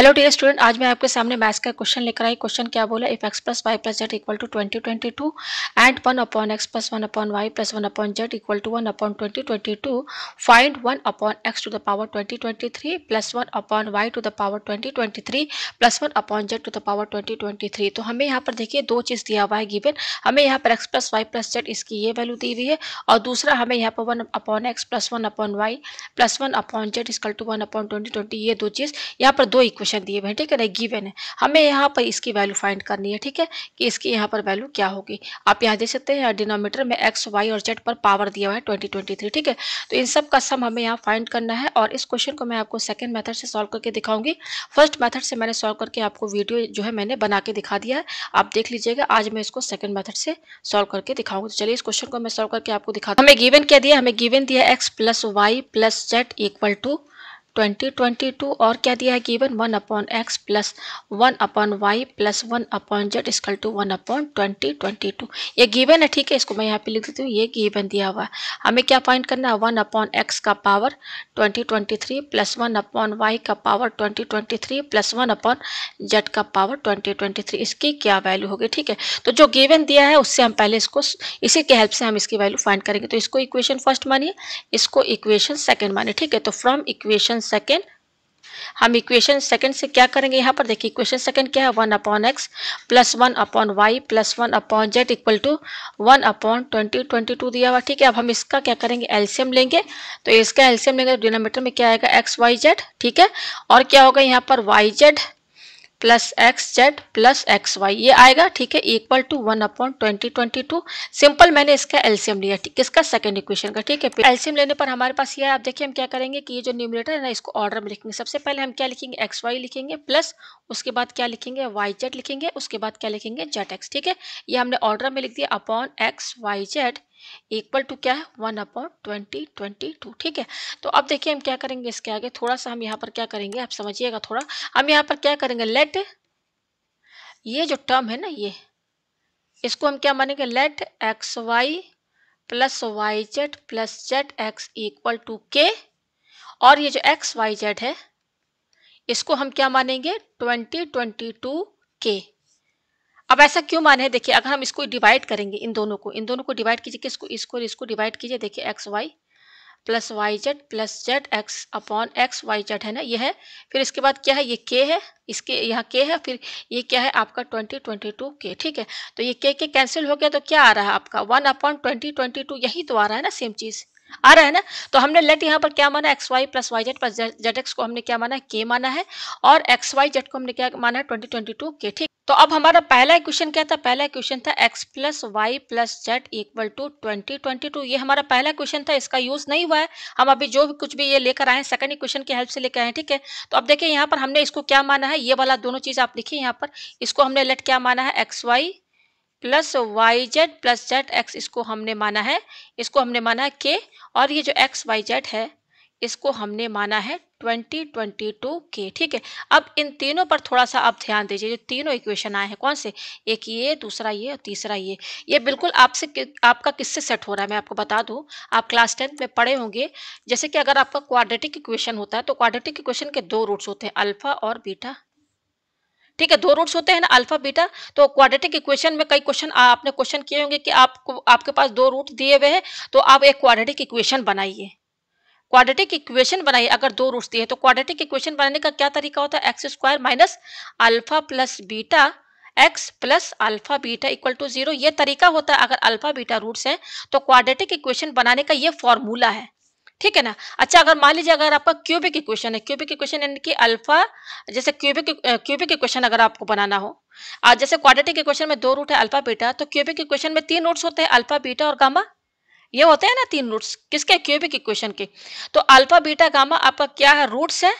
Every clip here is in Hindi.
हेलो डियर स्टूडेंट आज मैं आपके सामने मैथ्स का क्वेश्चन लेकर आई क्वेश्चन क्या बोला if X plus Y plus Z equal to twenty twenty two and one upon X plus one upon Y plus one upon Z equal to one upon twenty twenty two find one upon x to the power twenty twenty three plus one upon Y to the power twenty twenty three plus one upon Z to the power twenty twenty three तो हमें यहाँ पर देखिए दो चीज़ दिया हुआ है गिवन हमें यहाँ पर X plus Y plus Z इसकी ये वैल्यू दी हुई है और दूसरा हमें यहाँ पर one upon X plus one upon Y plus one upon Z equal to one upon twenty twenty ये दो चीज़ यहाँ पर दो इक्वेशन कंडीशन दिए हुए हैं ठीक है ना गिवन है हमें यहाँ पर इसकी वैल्यू फाइंड करनी है ठीक है कि इसकी यहाँ पर वैल्यू क्या होगी आप यहाँ देख सकते हैं डिनोमीटर में एक्स वाई और जेड पर पावर दिया हुआ है ट्वेंटी ट्वेंटी थ्री ठीक है तो इन सब का सम हमें यहाँ फाइंड करना है और इस क्वेश्चन को मैं आपको सेकेंड मैथड से सॉल्व करके दिखाऊंगी फर्स्ट मैथड से मैंने सॉल्व करके आपको वीडियो जो है मैंने बना के दिखा दिया है आप देख लीजिएगा आज मैं इसको सेकंड मैथड से सॉल्व करके दिखाऊंगी तो चलिए इस क्वेश्चन को मैं सॉल्व करके आपको दिखा हमें गिवन क्या दिया हमें गिवन दिया X plus Y plus Z equal to 2022 और क्या दिया है given one upon X plus one upon Y plus one upon Z equal to one upon twenty twenty two ये गिवन है ठीक है इसको मैं यहाँ पे लिख देती हूँ ये गिवन दिया हुआ है हमें क्या फाइंड करना है वन अपॉन एक्स का power twenty twenty three plus one upon Y का power twenty twenty three plus one upon Z का पावर ट्वेंटी ट्वेंटी थ्री इसकी क्या वैल्यू होगी ठीक है तो जो गिवन दिया है उससे हम पहले इसको इसी के हेल्प से हम इसकी वैल्यू फाइंड करेंगे तो इसको इक्वेशन फर्स्ट मानिए इसको इक्वेशन सेकेंड मानिए ठीक है तो फ्रॉम इक्वेशन इक्वेशन सेकेंड हम इक्वेशन सेकंड से क्या करेंगे यहाँ पर देखिए इक्वेशन सेकंड क्या है one upon X plus one upon Y plus one upon Z equal to one upon twenty twenty two दिया हुआ ठीक है अब हम इसका क्या करेंगे एलसीएम लेंगे तो इसका एलसीएम लेंगे तो डिनोमीटर में क्या आएगा एक्स वाई जेड ठीक है और क्या होगा यहाँ पर Y Z plus X Z plus X Y ये आएगा ठीक है equal to one upon twenty twenty two simple मैंने इसका एल्सियम लिया ठीक इसका सेकंड इक्वेशन का ठीक है एल्सियम लेने पर हमारे पास ये है आप देखिए हम क्या करेंगे कि ये जो न्यूमिनेटर है ना इसको ऑर्डर में लिखेंगे सबसे पहले हम क्या लिखेंगे एक्स वाई लिखेंगे प्लस उसके बाद क्या लिखेंगे वाई जेड लिखेंगे उसके बाद क्या लिखेंगे जेड एक्स ठीक है ये हमने ऑर्डर में लिख दिया upon x Y Z equal to क्या है one upon twenty twenty two ठीक है तो अब देखिए हम क्या करेंगे इसके आगे थोड़ा सा हम यहाँ पर क्या करेंगे आप समझिएगा थोड़ा हम यहाँ पर क्या करेंगे लेट ये जो टर्म है ना ये इसको हम क्या मानेंगे let x Y plus Y Z plus Z x equal to K और ये जो एक्स वाई जेड है इसको हम क्या मानेंगे ट्वेंटी ट्वेंटी टू के अब ऐसा क्यों माने देखिए अगर हम इसको डिवाइड करेंगे इन दोनों को इन दोनों को डिवाइड कीजिए किसको इसको इसको डिवाइड कीजिए देखिए x Y plus Y Z plus Z x upon x Y z है ना ये है फिर इसके बाद क्या है ये के है इसके यहाँ के है फिर ये क्या है आपका ट्वेंटी ट्वेंटी टू के ठीक है तो ये के के कैंसिल हो गया तो क्या आ रहा है आपका one upon twenty twenty two यही तो आ रहा है ना सेम चीज़ आ रहा है ना तो हमने लेट यहाँ पर क्या माना x Y plus Y Z plus Z x को हमने क्या माना है के माना है और एक्स वाई जेड को हमने क्या माना है ट्वेंटी ट्वेंटी टू के ठीक तो अब हमारा पहला क्वेश्चन क्या था पहला क्वेश्चन था x plus Y plus Z equal to twenty twenty two ये हमारा पहला क्वेश्चन था इसका यूज नहीं हुआ है हम अभी जो भी कुछ भी ये लेकर आए हैं सेकंड क्वेश्चन की हेल्प से लेकर आए हैं ठीक है तो अब देखिए यहाँ पर हमने इसको क्या माना है ये वाला दोनों चीज आप लिखिए यहाँ पर इसको हमने लेट क्या माना है x Y plus Y Z plus Z x इसको हमने माना है इसको हमने माना है के और ये जो एक्स वाई जेड है इसको हमने माना है ट्वेंटी ट्वेंटी टू के ठीक है अब इन तीनों पर थोड़ा सा आप ध्यान दीजिए जो तीनों इक्वेशन आए हैं कौन से एक ये दूसरा ये और तीसरा ये ये बिल्कुल आपसे आपका किससे सेट हो रहा है मैं आपको बता दूं आप क्लास टेंथ में पढ़े होंगे जैसे कि अगर आपका क्वाड्रेटिक इक्वेशन होता है तो क्वाड्रेटिक इक्वेशन के दो रूट्स होते हैं अल्फा और बीटा ठीक है दो रूट्स होते हैं ना अल्फा बीटा तो क्वाड्रेटिक इक्वेशन में कई क्वेश्चन आपने क्वेश्चन किए होंगे कि आपको आपके पास दो रूट दिए हुए हैं तो आप एक क्वाड्रेटिक इक्वेशन बनाइए क्वाड्रेटिक इक्वेशन बनाइए अगर दो रूट्स दिए तो क्वाड्रेटिक इक्वेशन बनाने का क्या तरीका होता है x square minus alpha plus beta x plus alpha beta equal to zero तरीका होता है अगर अल्फा बीटा रूट्स हैं तो क्वाड्रेटिक इक्वेशन बनाने का ये फॉर्मूला है ठीक है ना अच्छा अगर मान लीजिए अगर आपका क्यूबिक इक्वेशन है क्यूबिक इक्वेशन यानी कि अल्फा जैसे क्यूबिक क्यूबिक इक्वेशन अगर आपको बनाना हो आज जैसे क्वाड्रेटिक इक्वेशन में दो रूट है अल्फा बीटा तो क्यूबिक इक्वेशन में तीन रूट्स होते हैं अल्फा बीटा और गामा ये होते हैं ना तीन रूट्स किसके क्यूबिक इक्वेशन के तो अल्फा बीटा गामा आपका क्या है रूट्स है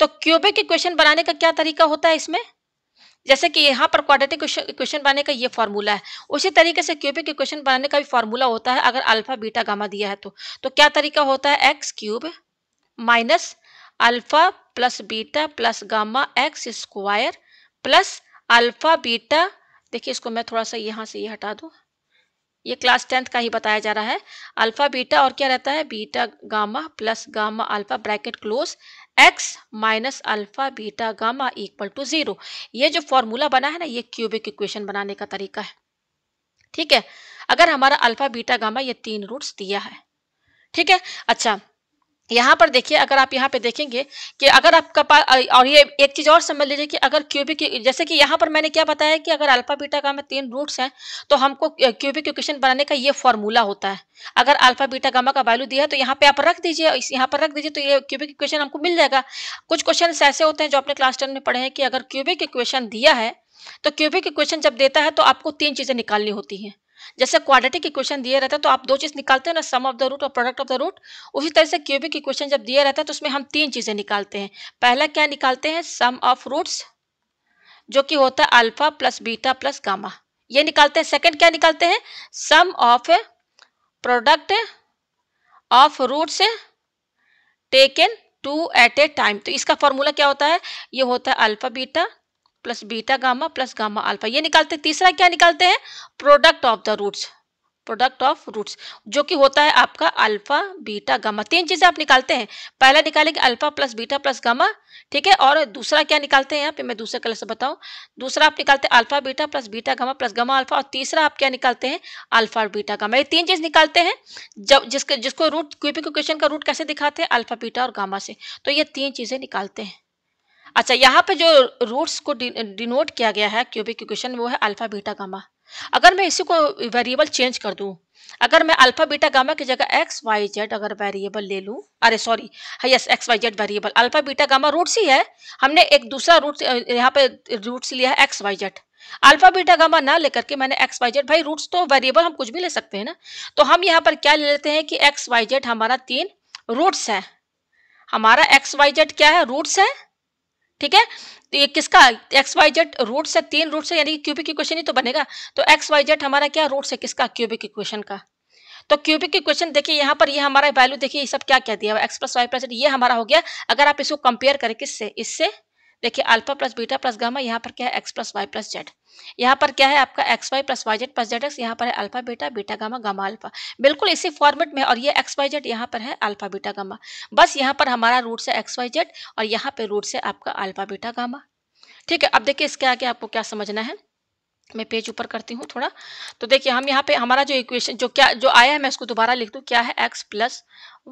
तो क्यूबिक इक्वेशन बनाने का क्या तरीका होता है इसमें जैसे कि यहाँ पर क्वाड्रेटिक इक्वेशन बनाने का ये फॉर्मूला है उसी तरीके से क्यूबिक इक्वेशन बनाने का भी फॉर्मूला होता है अगर अल्फा बीटा गामा दिया है तो तो क्या तरीका होता है x cube minus alpha plus beta plus gamma x square plus alpha beta देखिए इसको मैं थोड़ा सा यहाँ से ये यह हटा दूँ ये क्लास टेंथ का ही बताया जा रहा है अल्फा बीटा और क्या रहता है beta gamma plus gamma alpha bracket close x minus alpha beta gamma equal to zero ये जो फॉर्मूला बना है ना ये क्यूबिक इक्वेशन बनाने का तरीका है ठीक है अगर हमारा अल्फा बीटा गामा ये तीन रूट्स दिया है ठीक है अच्छा यहाँ पर देखिए अगर आप यहाँ पे देखेंगे कि अगर आपका पास और ये एक चीज़ और समझ लीजिए कि अगर क्यूबिक जैसे कि यहाँ पर मैंने क्या बताया कि अगर अल्फा बीटा का में तीन रूट्स हैं तो हमको क्यूबिक इक्वेशन बनाने का ये फॉर्मूला होता है अगर अल्फा बीटा गामा का वैल्यू दिया है तो यहाँ पे आप रख दीजिए यहाँ पर रख दीजिए तो ये क्यूबिक इक्वेशन हमको मिल जाएगा कुछ क्वेश्चन ऐसे होते हैं जो अपने क्लास टेन में पढ़े हैं कि अगर क्यूबिक इक्वेशन दिया है तो क्यूबिक इक्वेशन जब देता है तो आपको तीन चीज़ें निकालनी होती हैं जैसे क्वाड्रेटिक इक्वेशन दिए रहता है तो आप दो चीज़ निकालते हैं ना सम ऑफ द रूट और प्रोडक्ट ऑफ द रूट उसी तरह से क्यूबिक इक्वेशन जब दिया रहता है तो उसमें हम तीन चीज़ें निकालते हैं पहला क्या निकालते हैं सम ऑफ रूट्स जो कि होता है alpha plus beta plus gamma ये निकालते हैं सेकंड क्या निकालते हैं sum of product of roots taken two at a time तो इसका फॉर्मूला क्या होता है ये होता है alpha beta plus beta gamma plus gamma alpha ये निकालते हैं तीसरा क्या निकालते हैं product of the roots product of roots जो कि होता है आपका अल्फा बीटा गामा तीन चीजें आप निकालते हैं पहला निकालेंगे alpha plus beta plus gamma ठीक है और दूसरा क्या निकालते हैं यहाँ पे मैं दूसरे कलर से बताऊं दूसरा आप निकालते हैं alpha beta plus beta gamma plus gamma alpha और तीसरा आप क्या निकालते हैं अल्फा और बीटा गामा ये तीन चीज निकालते हैं जब जिसके जिसको रूट क्वेश्चन का रूट कैसे दिखाते हैं अल्फा बीटा और गामा से तो ये तीन चीजें निकालते हैं अच्छा यहाँ पे जो रूट्स को डिनोट किया गया है क्यूबिक इक्वेशन वो है अल्फा बीटा गामा अगर मैं इसी को वेरिएबल चेंज कर दू अगर मैं अल्फा बीटा गामा की जगह एक्स वाई जेड अगर वेरिएबल ले लू अरे sorry yes x Y z variable alpha beta gamma roots ही है हमने एक दूसरा रूट यहाँ पे रूट्स लिया है x Y z alpha beta gamma ना लेकर के मैंने एक्स वाई जेड भाई रूट्स तो वेरिएबल हम कुछ भी ले सकते हैं ना तो हम यहाँ पर क्या ले लेते हैं कि एक्स वाई जेड हमारा तीन रूट्स है हमारा एक्स वाई जेड क्या है रूट्स है ठीक है तो ये किसका एक्स वाई जेड रूट से तीन रूट से यानी कि क्यूबिक इक्वेशन ही तो बनेगा तो एक्स वाई जेड हमारा क्या रूट से किसका क्यूबिक इक्वेशन का तो क्यूबिक इक्वेशन देखिए यहाँ पर ये यह हमारा वैल्यू देखिए ये सब क्या क्या दिया एक्स प्लस वाई प्लस ये हमारा हो गया अगर आप इसको कंपेयर करें किससे इससे देखिए alpha plus beta plus gamma यहाँ पर क्या है x plus Y plus z यहाँ पर क्या है आपका x Y plus Y Z plus Z x यहाँ पर है alpha beta beta gamma gamma alpha बिल्कुल इसी फॉर्मेट में और ये एक्स वाई जेड यहाँ पर है अल्फा बीटा गामा बस यहाँ पर हमारा रूट से एक्स वाई जेड और यहाँ पर रूट से आपका अल्फा बीटा गामा ठीक है अब देखिए इसके आगे आपको क्या समझना है मैं पेज ऊपर करती हूँ थोड़ा तो देखिए हम यहाँ पे हमारा जो इक्वेशन जो क्या जो आया है मैं इसको दोबारा लिख दूँ क्या है x plus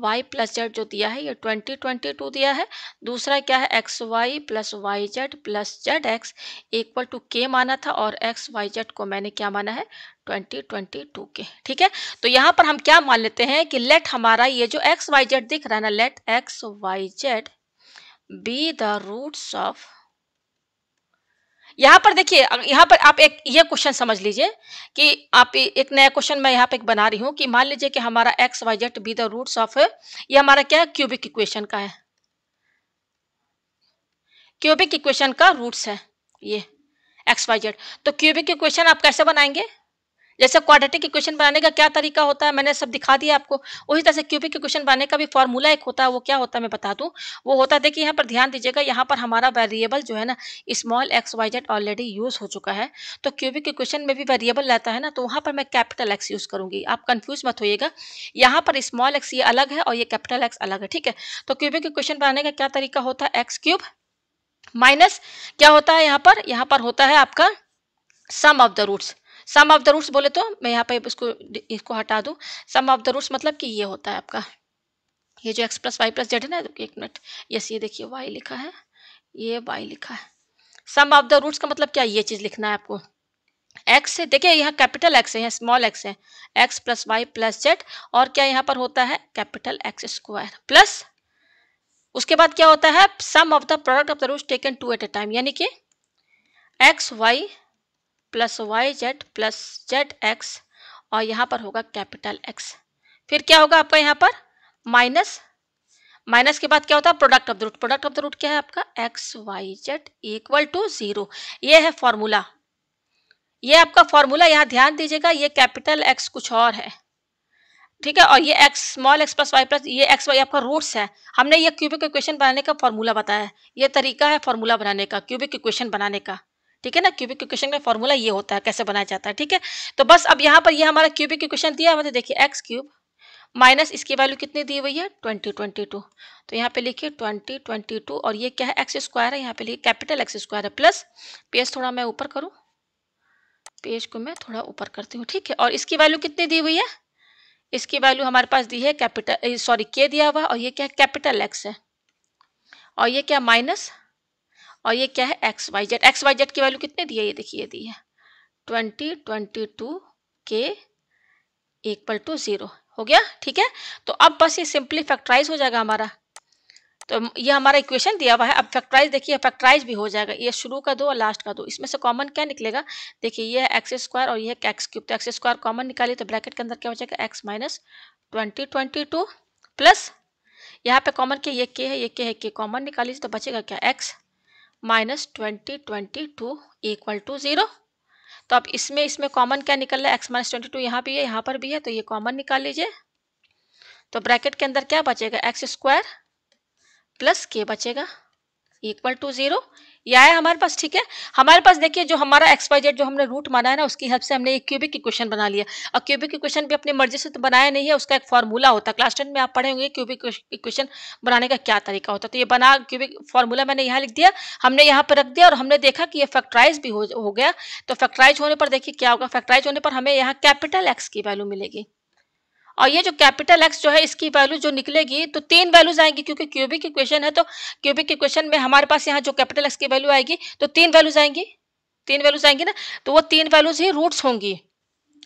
Y plus z जो दिया है ये ट्वेंटी ट्वेंटी टू दिया है दूसरा क्या है x Y plus Y Z plus Z x equal to के माना था और एक्स वाई जेड को मैंने क्या माना है 2022 के ठीक है तो यहाँ पर हम क्या मान लेते हैं कि लेट हमारा ये जो एक्स वाई जेड दिख रहा है ना let x Y z be the roots of यहाँ पर देखिए यहाँ पर आप एक ये क्वेश्चन समझ लीजिए कि आप एक नया क्वेश्चन मैं यहाँ पे एक बना रही हूँ कि मान लीजिए कि हमारा x Y z be the roots of ये हमारा क्या है क्यूबिक इक्वेशन का है क्यूबिक इक्वेशन का रूट्स है ये एक्स वाई जेड तो क्यूबिक इक्वेशन आप कैसे बनाएंगे जैसे क्वाड्रेटिक इक्वेशन बनाने का क्या तरीका होता है मैंने सब दिखा दिया आपको उसी तरह से क्यूबिक इक्वेशन बनाने का भी फॉर्मूला एक होता है वो क्या होता है मैं बता दूं वो होता है देखिए यहाँ पर ध्यान दीजिएगा यहाँ पर हमारा वेरिएबल जो है ना small x Y z already use हो चुका है तो क्यूबिक इक्वेशन में भी वेरिएबल रहता है ना तो वहाँ पर मैं कैपिटल एक्स यूज करूंगी आप कंफ्यूज मत होइएगा यहाँ पर स्मॉल एक्स ये अलग है और ये कैपिटल एक्स अलग है ठीक है तो क्यूबिक इक्वेशन बनाने का क्या तरीका होता है एक्स क्यूब माइनस क्या होता है यहाँ पर यहाँ पर होता है आपका sum of the roots sum of the roots बोले तो मैं यहाँ पर इसको इसको हटा दूँ सम ऑफ द रूट्स मतलब कि ये होता है आपका ये जो x plus Y plus z है ना एक मिनट यस ये देखिए y लिखा है ये y लिखा है सम ऑफ द रूट्स का मतलब क्या ये चीज़ लिखना है आपको x है देखिए यहाँ कैपिटल x है यहाँ स्मॉल x है x plus Y plus z और क्या यहाँ पर होता है कैपिटल एक्स स्क्वायर प्लस उसके बाद क्या होता है sum of the product of the roots taken two at a time यानी कि x Y plus Y Z plus Z x और यहाँ पर होगा कैपिटल एक्स फिर क्या होगा आपका यहाँ पर माइनस माइनस के बाद क्या होता है product of the root product of the root क्या है आपका x Y Z equal to zero ये है फॉर्मूला ये आपका फॉर्मूला यहाँ ध्यान दीजिएगा ये कैपिटल एक्स कुछ और है ठीक है और ये x small x plus Y plus ये एक्स वाई आपका रूट्स है हमने ये क्यूबिक इक्वेशन बनाने का फॉर्मूला बताया है ये तरीका है फॉर्मूला बनाने का क्यूबिक इक्वेशन बनाने का ठीक है ना क्यूबिक इक्वेशन का फॉर्मूला ये होता है कैसे बनाया जाता है ठीक है तो बस अब यहाँ पर ये यह हमारा क्यूबिक इक्वेशन दिया है मतलब देखिए एक्स क्यूब माइनस इसकी वैल्यू कितनी दी हुई है ट्वेंटी ट्वेंटी टू तो यहाँ पे लिखिए ट्वेंटी ट्वेंटी टू और ये क्या है एक्स स्क्वायर है यहाँ पे लिखिए कैपिटल एक्स स्क्वायर है प्लस पेज थोड़ा मैं ऊपर करूँ पेज को मैं थोड़ा ऊपर करती हूँ ठीक है और इसकी वैल्यू कितनी दी हुई है इसकी वैल्यू हमारे पास दी है कैपिटल सॉरी के दिया हुआ और ये क्या है कैपिटल एक्स है और ये क्या माइनस और ये क्या है x Y z x Y z की वैल्यू कितने दी है ये देखिए दी है ट्वेंटी ट्वेंटी टू के इक्वल टू ज़ीरो हो गया ठीक है तो अब बस ये सिंपली फैक्टराइज हो जाएगा हमारा तो ये हमारा इक्वेशन दिया हुआ है अब फैक्टराइज देखिए फैक्टराइज भी हो जाएगा ये शुरू का दो और लास्ट का दो इसमें से कॉमन क्या निकलेगा देखिए ये है एक्स स्क्वायर और ये है एक्स क्यूब तो एक्स स्क्वायर कॉमन निकाली तो ब्रैकेट के अंदर क्या हो जाएगा x minus twenty twenty two plus यहाँ पे कॉमन के ये के है ये के है के कॉमन निकाली तो बचेगा क्या x minus twenty twenty two equal to zero तो अब इसमें इसमें कॉमन क्या निकल रहा है एक्स माइनस ट्वेंटी टू यहाँ भी है यहाँ पर भी है तो ये कॉमन निकाल लीजिए तो ब्रैकेट के अंदर क्या बचेगा एक्स स्क्वायर प्लस के बचेगा इक्वल टू जीरो यह है हमारे पास ठीक है हमारे पास देखिए जो हमारा एक्सपाइजेड जो हमने रूट माना है ना उसकी हेल्प से हमने एक क्यूबिक इक्वेशन बना लिया और क्यूबिक इक्वेशन भी अपनी मर्जी से तो बनाया नहीं है उसका एक फॉर्मूला होता है क्लास टेन में आप पढ़े होंगे क्यूबिक इक्वेशन बनाने का क्या तरीका होता तो ये बना क्यूबिक फॉर्मूला मैंने यहाँ लिख दिया हमने यहाँ पर रख दिया और हमने देखा कि ये फैक्ट्राइज भी हो, हो गया तो फैक्ट्राइज होने पर देखिए क्या होगा फैक्ट्राइज होने पर हमें यहाँ कैपिटल एक्स की वैल्यू मिलेगी और ये जो कैपिटल एक्स जो है इसकी वैल्यू जो निकलेगी तो तीन वैल्यूज आएंगी क्योंकि क्यूबिक इक्वेशन है तो क्यूबिक इक्वेशन में हमारे पास यहाँ जो कैपिटल एक्स की वैल्यू आएगी तो तीन वैल्यूज आएंगी तीन वैल्यूज आएंगी ना तो वो तीन वैल्यूज ही रूट्स होंगी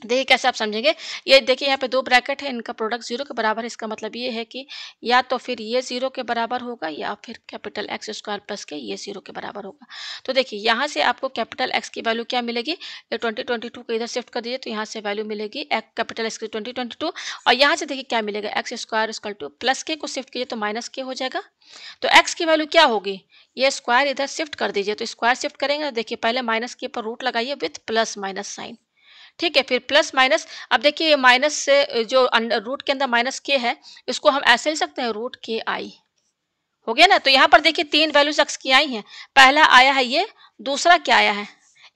देखिए कैसे आप समझेंगे ये देखिए यहाँ पे दो ब्रैकेट है इनका प्रोडक्ट जीरो के बराबर है इसका मतलब ये है कि या तो फिर ये जीरो के बराबर होगा या फिर कैपिटल एक्स स्क्वायर प्लस के ये जीरो के बराबर होगा तो देखिए यहाँ से आपको कैपिटल एक्स की वैल्यू क्या मिलेगी ये ट्वेंटी ट्वेंटी टू को इधर शिफ्ट कर दीजिए तो यहाँ से वैल्यू मिलेगी कैपिटल एक्स की ट्वेंटी ट्वेंटी टू और यहाँ से देखिए क्या मिलेगा x square square two plus के को शिफ्ट कीजिए तो माइनस के हो जाएगा तो एक्स की वैल्यू क्या होगी ये स्क्वायर इधर शिफ्ट कर दीजिए तो स्क्वायर शिफ्ट करेंगे तो देखिए पहले माइनस के पर रूट लगाइए विथ प्लस माइनस साइन ठीक है फिर प्लस माइनस अब देखिए ये माइनस से जो रूट के अंदर माइनस के है इसको हम ऐसे ले सकते हैं रूट के आई हो गया ना तो यहाँ पर देखिए तीन वैल्यूज एक्स की आई हैं पहला आया है ये दूसरा क्या आया है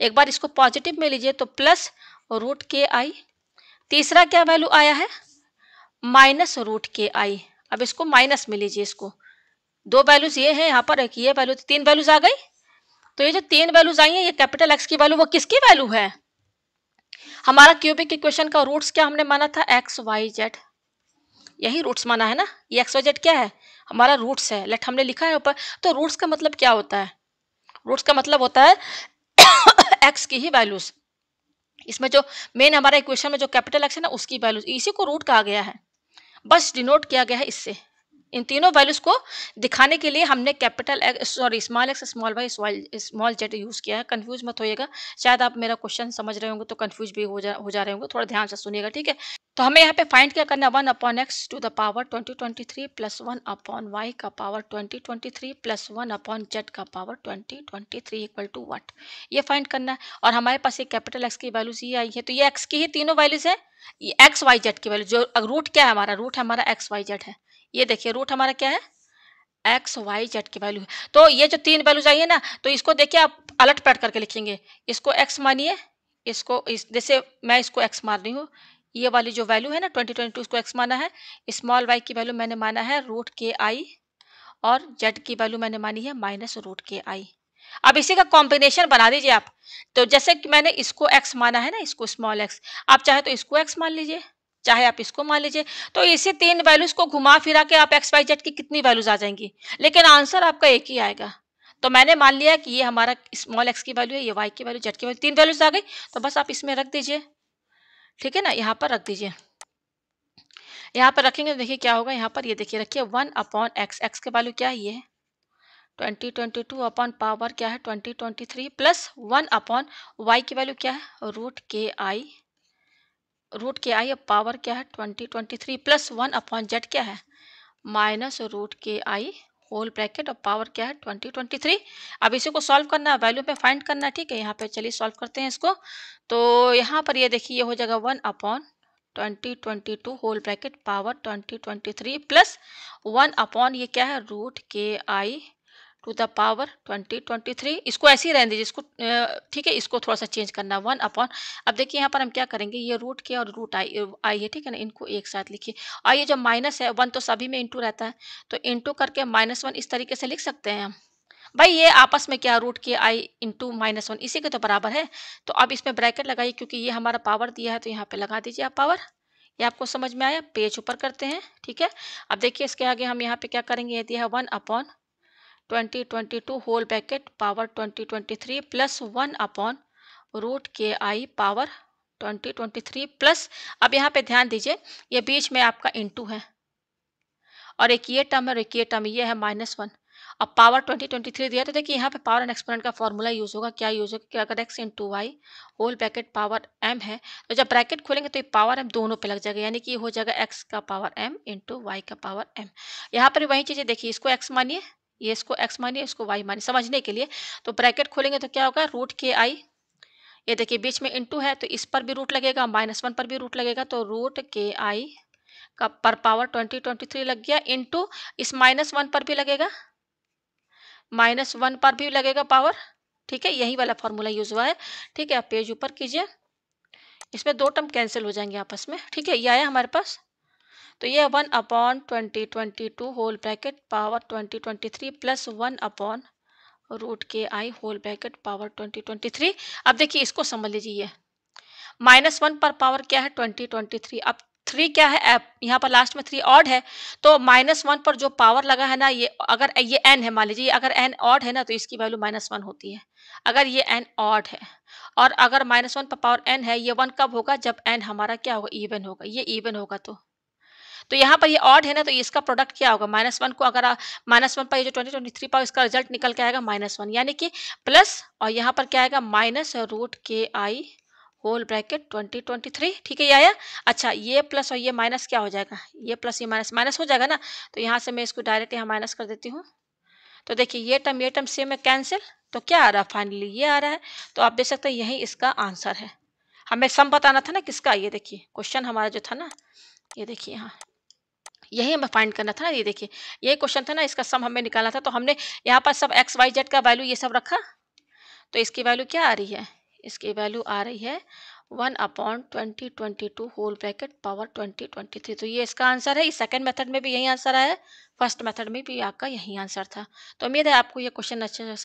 एक बार इसको पॉजिटिव में लीजिए तो प्लस रूट के आई तीसरा क्या वैल्यू आया है माइनस रूट के आई अब इसको माइनस में लीजिए इसको दो वैल्यूज ये है यहाँ पर एक ये वैल्यू तीन वैल्यूज आ गई तो ये जो तीन वैल्यूज आई हैं ये कैपिटल एक्स की वैल्यू वो किसकी वैल्यू है हमारा क्यूबिक इक्वेशन का रूट्स क्या हमने माना था एक्स वाई जेड यही रूट्स माना है ना ये एक्स वाई जेड क्या है हमारा रूट्स है लेट हमने लिखा है ऊपर तो रूट्स का मतलब क्या होता है रूट्स का मतलब होता है एक्स की ही वैल्यूज इसमें जो मेन हमारा इक्वेशन में जो कैपिटल एक्स है ना उसकी वैल्यूज इसी को रूट कहा गया है बस डिनोट किया गया है इससे इन तीनों वैल्यूज़ को दिखाने के लिए हमने capital sorry small x small y small z use किया है कन्फ्यूज मत होइएगा शायद आप मेरा क्वेश्चन समझ रहे होंगे तो कन्फ्यूज भी हो जा हो जा रहे होंगे थोड़ा ध्यान से सुनिएगा ठीक है तो हमें यहाँ पे फाइंड क्या करना one upon x to the power twenty twenty three plus one upon Y का power twenty twenty three plus one upon Z का power twenty twenty three equal to what ये फाइंड करना है और हमारे पास ये कैपिटल एक्स की वैल्यूज ये आई है तो ये एक्स की ही तीनों वैल्यूज है ये एक्स वाई जेड की वैल्यू जो रूट क्या है हमारा रूट है हमारा एक्स वाई जेड है ये देखिए रूट हमारा क्या है एक्स वाई जेड की वैल्यू है तो ये जो तीन वैल्यू चाहिए ना तो इसको देखिए आप अलट पलट करके लिखेंगे इसको एक्स मानिए इसको इस जैसे मैं इसको एक्स मान रही हूँ ये वाली जो वैल्यू है ना ट्वेंटी ट्वेंटी टू इसको एक्स माना है स्मॉल वाई की वैल्यू मैंने माना है रूट के आई और जेड की वैल्यू मैंने मानी है माइनस रूट के आई अब इसी का कॉम्बिनेशन बना दीजिए आप तो जैसे कि मैंने इसको एक्स माना है ना इसको स्मॉल एक्स आप चाहे तो इसको एक्स मान लीजिए चाहे आप इसको मान लीजिए तो इसी तीन वैल्यूज को घुमा फिरा के आप एक्स वाई जेड की कितनी वैल्यूज आ जाएंगी लेकिन आंसर आपका एक ही आएगा तो मैंने मान लिया कि ये हमारा स्मॉल एक्स की वैल्यू है ये वाई की वैल्यू जेड की वैल्यू तीन वैल्यूज आ गई तो बस आप इसमें रख दीजिए ठीक है ना यहाँ पर रख दीजिए यहाँ पर रखेंगे तो देखिए क्या होगा यहाँ पर ये यह देखिए रखिए वन अपॉन एक्स एक्स के वैल्यू क्या है ये twenty twenty two upon power क्या है twenty twenty three plus one upon y की वैल्यू क्या है रूट के आई रूट के आई अब पावर क्या है twenty twenty three plus one upon z क्या है माइनस रूट के आई होल ब्रैकेट और पावर क्या है ट्वेंटी ट्वेंटी थ्री अब इसी को सॉल्व करना है वैल्यू पे फाइंड करना है ठीक है यहाँ पे चलिए सॉल्व करते हैं इसको तो यहाँ पर ये यह देखिए ये हो जाएगा one upon twenty twenty two whole bracket power twenty twenty three plus one upon ये क्या है रूट के i to the power twenty twenty three इसको ऐसे ही रहने दीजिए इसको ठीक है इसको थोड़ा सा चेंज करना वन अपॉन अब देखिए यहाँ पर हम क्या करेंगे ये रूट के और रूट आई आई है ठीक है ना इनको एक साथ लिखिए और ये जो माइनस है वन तो सभी में इंटू रहता है तो इंटू करके माइनस वन इस तरीके से लिख सकते हैं हम भाई ये आपस में क्या रूट के आई इंटू माइनस वन इसी के तो बराबर है तो अब इसमें ब्रैकेट लगाइए क्योंकि ये हमारा पावर दिया है तो यहाँ पे लगा दीजिए आप पावर ये आपको समझ में आया पेज ऊपर करते हैं ठीक है अब देखिए इसके आगे हम यहाँ पे क्या करेंगे ये दिया है one upon 2022 whole bracket power 2023 plus one upon root के आई पावर 2023 प्लस अब यहाँ पे ध्यान दीजिए ये बीच में आपका इनटू है और एक ये टर्म है और एक ये टर्म ये है माइनस वन अब पावर 2023 दिया तो देखिए यहाँ पे पावर एंड एक्सपोनेंट का फॉर्मूला यूज होगा क्या यूज होगा क्या अगर x into y whole bracket power m है तो जब ब्रैकेट खोलेंगे तो ये पावर एम दोनों पे लग जाएगा यानी कि हो जाएगा एक्स का पावर एम इंटू वाई का पावर एम यहाँ पर वही चीज़ें देखिए इसको एक्स मानिए ये इसको एक्स मानिए इसको वाई मानिए समझने के लिए तो ब्रैकेट खोलेंगे तो क्या होगा रूट के आई ये देखिए बीच में इंटू है तो इस पर भी रूट लगेगा माइनस वन पर भी रूट लगेगा तो रूट के आई का पर पावर ट्वेंटी ट्वेंटी थ्री लग गया इंटू इस माइनस वन पर भी लगेगा माइनस वन पर भी लगेगा पावर ठीक है यही वाला फॉर्मूला यूज हुआ है ठीक है आप पेज ऊपर कीजिए इसमें दो टर्म कैंसिल हो जाएंगे आपस में ठीक है ये आया हमारे पास तो ये one upon twenty twenty two whole bracket power twenty twenty three plus one upon root के i whole bracket power twenty twenty three अब देखिए इसको समझ लीजिए माइनस वन पर पावर क्या है ट्वेंटी ट्वेंटी थ्री अब थ्री क्या है एप यहाँ पर लास्ट में थ्री ऑड है तो माइनस वन पर जो पावर लगा है ना ये अगर ये एन है मान लीजिए अगर एन ऑड है ना तो इसकी वैल्यू माइनस वन होती है अगर ये एन ऑड है और अगर माइनस वन पर पावर एन है ये वन कब होगा जब एन हमारा क्या होगा इवन होगा ये इवन होगा तो तो यहाँ पर ये ऑड है ना तो इसका प्रोडक्ट क्या होगा माइनस वन को अगर माइनस वन पर जो ट्वेंटी ट्वेंटी थ्री पर इसका रिजल्ट निकल के आएगा माइनस वन यानी कि प्लस और यहाँ पर क्या आएगा माइनस रूट के i whole bracket twenty twenty three ठीक है ये आया अच्छा ये प्लस और ये माइनस क्या हो जाएगा ये प्लस ये माइनस माइनस हो जाएगा ना तो यहाँ से मैं इसको डायरेक्ट यहाँ माइनस कर देती हूँ तो देखिए ये टर्म ये टर्म सेम है कैंसिल तो क्या आ रहा है फाइनली ये आ रहा है तो आप देख सकते हैं यही इसका आंसर है हमें सम बताना था ना किसका ये देखिए क्वेश्चन हमारा जो था ना ये देखिए यहाँ यही हमें फाइंड करना था ना ये देखिए यही क्वेश्चन था ना इसका सम हमें निकालना था तो हमने यहाँ पर सब एक्स वाई जेड का वैल्यू ये सब रखा तो इसकी वैल्यू क्या आ रही है इसकी वैल्यू आ रही है one upon twenty twenty two whole bracket power twenty twenty three तो ये इसका आंसर है इस सेकेंड मेथड में भी यही आंसर आया फर्स्ट मेथड में भी आपका यही आंसर था तो उम्मीद है आपको ये क्वेश्चन अच्छे